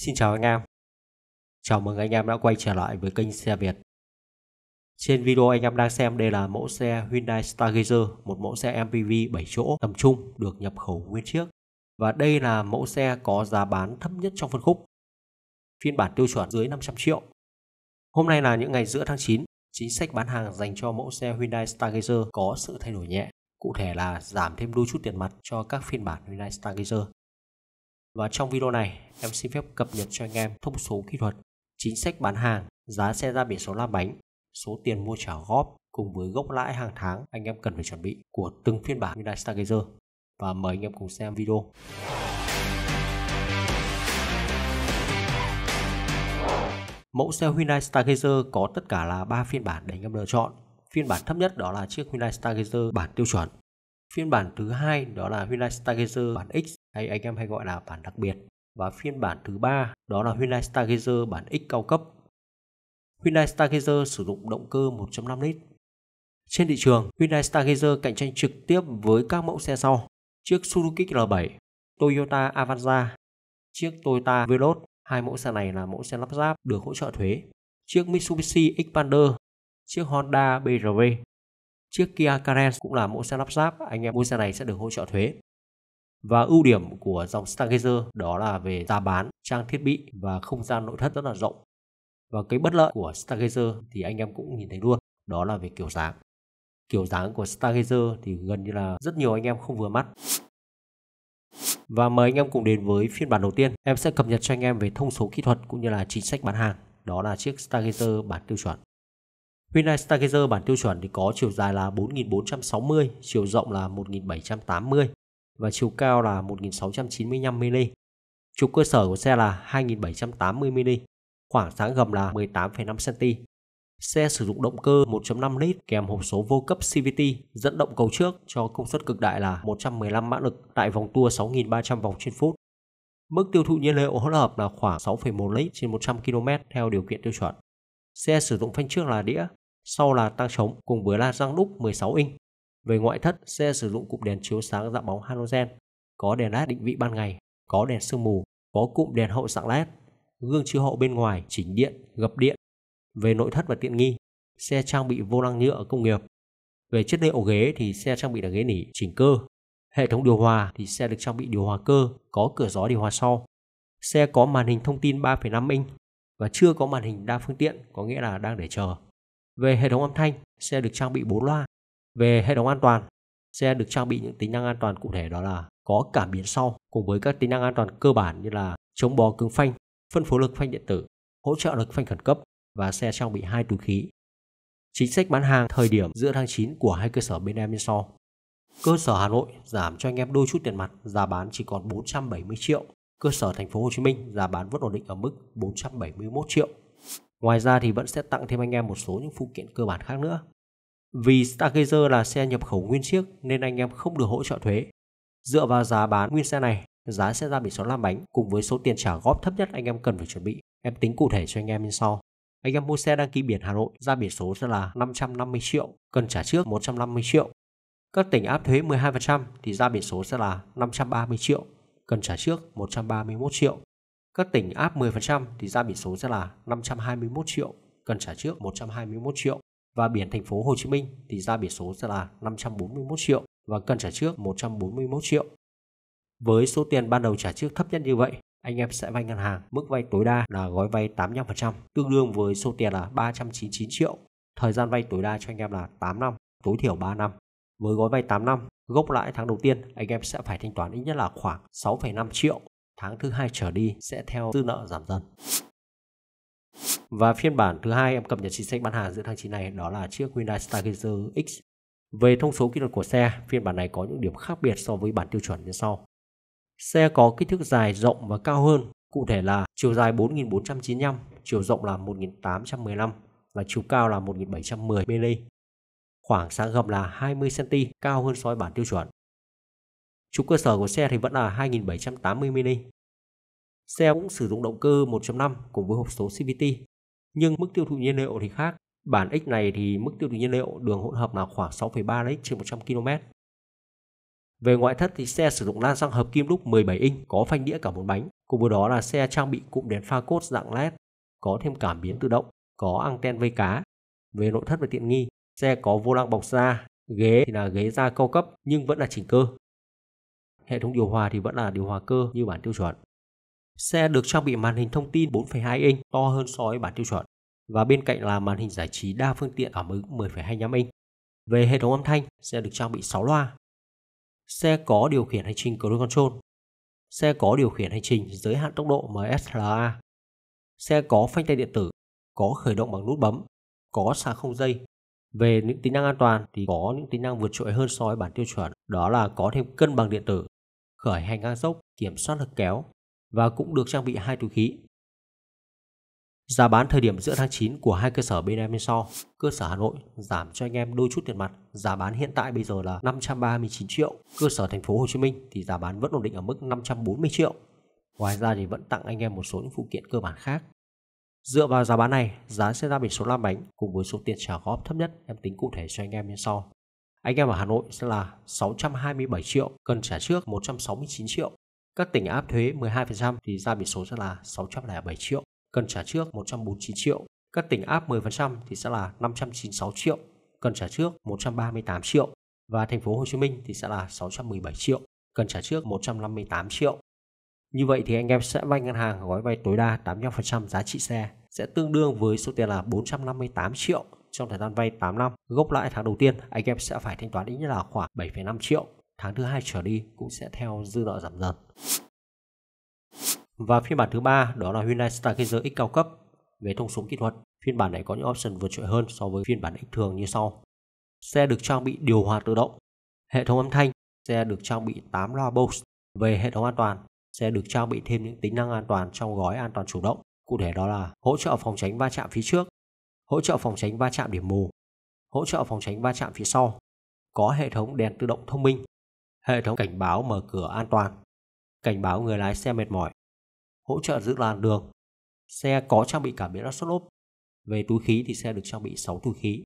Xin chào anh em Chào mừng anh em đã quay trở lại với kênh xe Việt Trên video anh em đang xem đây là mẫu xe Hyundai Stargazer Một mẫu xe MPV 7 chỗ tầm trung được nhập khẩu nguyên chiếc Và đây là mẫu xe có giá bán thấp nhất trong phân khúc Phiên bản tiêu chuẩn dưới 500 triệu Hôm nay là những ngày giữa tháng 9 Chính sách bán hàng dành cho mẫu xe Hyundai Stargazer có sự thay đổi nhẹ Cụ thể là giảm thêm đôi chút tiền mặt cho các phiên bản Hyundai Stargazer và trong video này, em xin phép cập nhật cho anh em thông số kỹ thuật, chính sách bán hàng, giá xe ra biển số la bánh, số tiền mua trả góp cùng với gốc lãi hàng tháng anh em cần phải chuẩn bị của từng phiên bản Hyundai Stargazer. Và mời anh em cùng xem video. Mẫu xe Hyundai Stargazer có tất cả là 3 phiên bản để anh em lựa chọn. Phiên bản thấp nhất đó là chiếc Hyundai Stargazer bản tiêu chuẩn. Phiên bản thứ hai đó là Hyundai Stargazer bản X hay anh em hay gọi là bản đặc biệt và phiên bản thứ ba đó là Hyundai Stargazer bản X cao cấp. Hyundai Stargazer sử dụng động cơ 1.5 lít. Trên thị trường, Hyundai Stargazer cạnh tranh trực tiếp với các mẫu xe sau: chiếc Suzuki l 7 Toyota Avanza, chiếc Toyota Veloz. Hai mẫu xe này là mẫu xe lắp ráp được hỗ trợ thuế. Chiếc Mitsubishi Xpander, chiếc Honda BRV, chiếc Kia Carens cũng là mẫu xe lắp ráp. Anh em mua xe này sẽ được hỗ trợ thuế. Và ưu điểm của dòng Stargazer đó là về giá bán, trang thiết bị và không gian nội thất rất là rộng. Và cái bất lợi của Stargazer thì anh em cũng nhìn thấy luôn, đó là về kiểu dáng. Kiểu dáng của Stargazer thì gần như là rất nhiều anh em không vừa mắt. Và mời anh em cùng đến với phiên bản đầu tiên, em sẽ cập nhật cho anh em về thông số kỹ thuật cũng như là chính sách bán hàng. Đó là chiếc Stargazer bản tiêu chuẩn. Hyundai Stargazer bản tiêu chuẩn thì có chiều dài là 4.460, chiều rộng là 1.780 và chiều cao là 1695mm. Trục cơ sở của xe là 2780mm, khoảng sáng gầm là 18,5cm. Xe sử dụng động cơ 1.5 lít kèm hộp số vô cấp CVT dẫn động cầu trước cho công suất cực đại là 115 mã lực tại vòng tua 6.300 vòng trên phút. Mức tiêu thụ nhiên liệu hỗn hợp là khoảng 6,1 lít trên 100 km theo điều kiện tiêu chuẩn. Xe sử dụng phanh trước là đĩa, sau là tăng trống cùng với la răng đúc 16 inch về ngoại thất, xe sử dụng cụm đèn chiếu sáng dạng bóng halogen, có đèn led định vị ban ngày, có đèn sương mù, có cụm đèn hậu dạng led, gương chiếu hậu bên ngoài chỉnh điện, gập điện. Về nội thất và tiện nghi, xe trang bị vô lăng nhựa công nghiệp. Về chất liệu ghế thì xe trang bị là ghế nỉ chỉnh cơ. Hệ thống điều hòa thì xe được trang bị điều hòa cơ, có cửa gió điều hòa sau. Xe có màn hình thông tin 3,5 inch và chưa có màn hình đa phương tiện, có nghĩa là đang để chờ. Về hệ thống âm thanh, xe được trang bị 4 loa, về hệ thống an toàn, xe được trang bị những tính năng an toàn cụ thể đó là có cảm biến sau cùng với các tính năng an toàn cơ bản như là chống bó cứng phanh, phân phối lực phanh điện tử, hỗ trợ lực phanh khẩn cấp và xe trang bị hai túi khí. Chính sách bán hàng thời điểm giữa tháng 9 của hai cơ sở bên em như sau. Cơ sở Hà Nội giảm cho anh em đôi chút tiền mặt, giá bán chỉ còn 470 triệu. Cơ sở thành phố Hồ Chí Minh giá bán vẫn ổn định ở mức 471 triệu. Ngoài ra thì vẫn sẽ tặng thêm anh em một số những phụ kiện cơ bản khác nữa. Vì Stargazer là xe nhập khẩu nguyên chiếc nên anh em không được hỗ trợ thuế. Dựa vào giá bán nguyên xe này, giá xe ra biển số làm bánh cùng với số tiền trả góp thấp nhất anh em cần phải chuẩn bị. Em tính cụ thể cho anh em như sau. Anh em mua xe đăng ký biển Hà Nội ra biển số sẽ là 550 triệu, cần trả trước 150 triệu. Các tỉnh áp thuế 12% thì ra biển số sẽ là 530 triệu, cần trả trước 131 triệu. Các tỉnh áp 10% thì ra biển số sẽ là 521 triệu, cần trả trước 121 triệu và biển thành phố Hồ Chí Minh thì ra biển số sẽ là 541 triệu và cần trả trước 141 triệu. Với số tiền ban đầu trả trước thấp nhất như vậy, anh em sẽ vay ngân hàng mức vay tối đa là gói vay 85%, tương đương với số tiền là 399 triệu. Thời gian vay tối đa cho anh em là 8 năm, tối thiểu 3 năm. Với gói vay 8 năm, gốc lãi tháng đầu tiên anh em sẽ phải thanh toán ít nhất là khoảng 6,5 triệu. Tháng thứ hai trở đi sẽ theo dư nợ giảm dần. Và phiên bản thứ hai em cập nhật chính sách bán hàng giữa tháng 9 này đó là chiếc Hyundai Stargazer X. Về thông số kỹ thuật của xe, phiên bản này có những điểm khác biệt so với bản tiêu chuẩn như sau. Xe có kích thước dài rộng và cao hơn, cụ thể là chiều dài 4.495, chiều rộng là 1.815 và chiều cao là 1.710 mm. Khoảng sáng gầm là 20 cm, cao hơn so với bản tiêu chuẩn. Trục cơ sở của xe thì vẫn là 2780 mm. Xe cũng sử dụng động cơ 1.5 cùng với hộp số CVT nhưng mức tiêu thụ nhiên liệu thì khác. Bản X này thì mức tiêu thụ nhiên liệu đường hỗn hợp là khoảng 6,3 lít trên 100 km. Về ngoại thất thì xe sử dụng lan xăng hợp kim lúc 17 inch có phanh đĩa cả bốn bánh. Cùng với đó là xe trang bị cụm đèn pha cốt dạng LED, có thêm cảm biến tự động, có anten vây cá. Về nội thất và tiện nghi, xe có vô lăng bọc da, ghế thì là ghế da cao cấp nhưng vẫn là chỉnh cơ. Hệ thống điều hòa thì vẫn là điều hòa cơ như bản tiêu chuẩn. Xe được trang bị màn hình thông tin 4,2 inch to hơn so với bản tiêu chuẩn và bên cạnh là màn hình giải trí đa phương tiện cảm ứng 10,25 inch. Về hệ thống âm thanh, xe được trang bị 6 loa. Xe có điều khiển hành trình cruise control. Xe có điều khiển hành trình giới hạn tốc độ MSLA. Xe có phanh tay điện tử, có khởi động bằng nút bấm, có sạc không dây. Về những tính năng an toàn thì có những tính năng vượt trội hơn so với bản tiêu chuẩn, đó là có thêm cân bằng điện tử, khởi hành ngang dốc, kiểm soát lực kéo, và cũng được trang bị hai túi khí. Giá bán thời điểm giữa tháng 9 của hai cơ sở bên em như sau. Cơ sở Hà Nội giảm cho anh em đôi chút tiền mặt, giá bán hiện tại bây giờ là 539 triệu. Cơ sở thành phố Hồ Chí Minh thì giá bán vẫn ổn định ở mức 540 triệu. Ngoài ra thì vẫn tặng anh em một số những phụ kiện cơ bản khác. Dựa vào giá bán này, giá sẽ ra biển số lam bánh cùng với số tiền trả góp thấp nhất em tính cụ thể cho anh em như sau. Anh em ở Hà Nội sẽ là 627 triệu, cần trả trước 169 triệu. Các tỉnh áp thuế 12% thì ra biển số sẽ là 607 triệu, cần trả trước 149 triệu. Các tỉnh áp 10% thì sẽ là 596 triệu, cần trả trước 138 triệu và thành phố Hồ Chí Minh thì sẽ là 617 triệu, cần trả trước 158 triệu. Như vậy thì anh em sẽ vay ngân hàng gói vay tối đa 85% giá trị xe sẽ tương đương với số tiền là 458 triệu trong thời gian vay 8 năm. Gốc lãi tháng đầu tiên anh em sẽ phải thanh toán ít nhất là khoảng 7,5 triệu tháng thứ hai trở đi cũng sẽ theo dư nợ giảm dần. Và phiên bản thứ ba đó là Hyundai Stargazer X cao cấp. Về thông số kỹ thuật, phiên bản này có những option vượt trội hơn so với phiên bản X thường như sau. Xe được trang bị điều hòa tự động, hệ thống âm thanh, xe được trang bị 8 loa Bose. Về hệ thống an toàn, xe được trang bị thêm những tính năng an toàn trong gói an toàn chủ động, cụ thể đó là hỗ trợ phòng tránh va chạm phía trước, hỗ trợ phòng tránh va chạm điểm mù, hỗ trợ phòng tránh va chạm phía sau, có hệ thống đèn tự động thông minh, hệ thống cảnh báo mở cửa an toàn, cảnh báo người lái xe mệt mỏi, hỗ trợ giữ làn đường, xe có trang bị cảm biến áp suất lốp. Về túi khí thì xe được trang bị 6 túi khí.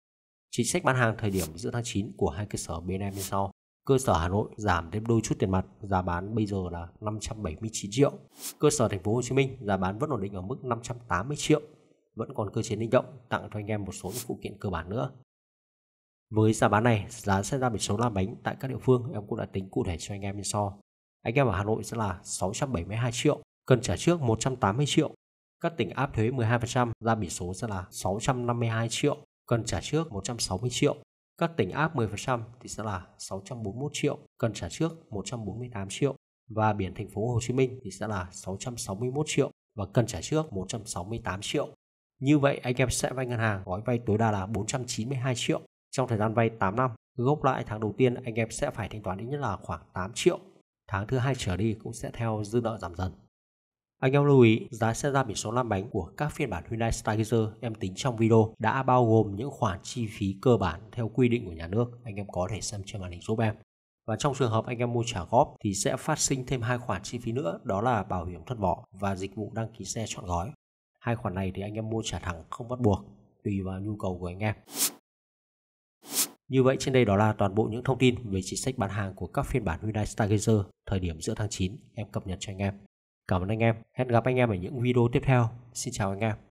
Chính sách bán hàng thời điểm giữa tháng 9 của hai cơ sở bên em như sau. Cơ sở Hà Nội giảm thêm đôi chút tiền mặt, giá bán bây giờ là 579 triệu. Cơ sở Thành phố Hồ Chí Minh giá bán vẫn ổn định ở mức 580 triệu. Vẫn còn cơ chế linh động tặng cho anh em một số những phụ kiện cơ bản nữa. Với giá bán này, giá sẽ ra biển số làm bánh tại các địa phương em cũng đã tính cụ thể cho anh em như so Anh em ở Hà Nội sẽ là 672 triệu, cần trả trước 180 triệu. Các tỉnh áp thuế 12% ra biển số sẽ là 652 triệu, cần trả trước 160 triệu. Các tỉnh áp 10% thì sẽ là 641 triệu, cần trả trước 148 triệu và biển thành phố Hồ Chí Minh thì sẽ là 661 triệu và cần trả trước 168 triệu. Như vậy anh em sẽ vay ngân hàng gói vay tối đa là 492 triệu trong thời gian vay 8 năm, gốc lãi tháng đầu tiên anh em sẽ phải thanh toán ít nhất là khoảng 8 triệu. Tháng thứ hai trở đi cũng sẽ theo dư nợ giảm dần. Anh em lưu ý, giá xe ra biển số 5 bánh của các phiên bản Hyundai Stargazer em tính trong video đã bao gồm những khoản chi phí cơ bản theo quy định của nhà nước. Anh em có thể xem trên màn hình giúp em. Và trong trường hợp anh em mua trả góp thì sẽ phát sinh thêm hai khoản chi phí nữa, đó là bảo hiểm thất vỏ và dịch vụ đăng ký xe chọn gói. Hai khoản này thì anh em mua trả thẳng không bắt buộc, tùy vào nhu cầu của anh em. Như vậy trên đây đó là toàn bộ những thông tin về chính sách bán hàng của các phiên bản Hyundai Stargazer thời điểm giữa tháng 9 em cập nhật cho anh em. Cảm ơn anh em. Hẹn gặp anh em ở những video tiếp theo. Xin chào anh em.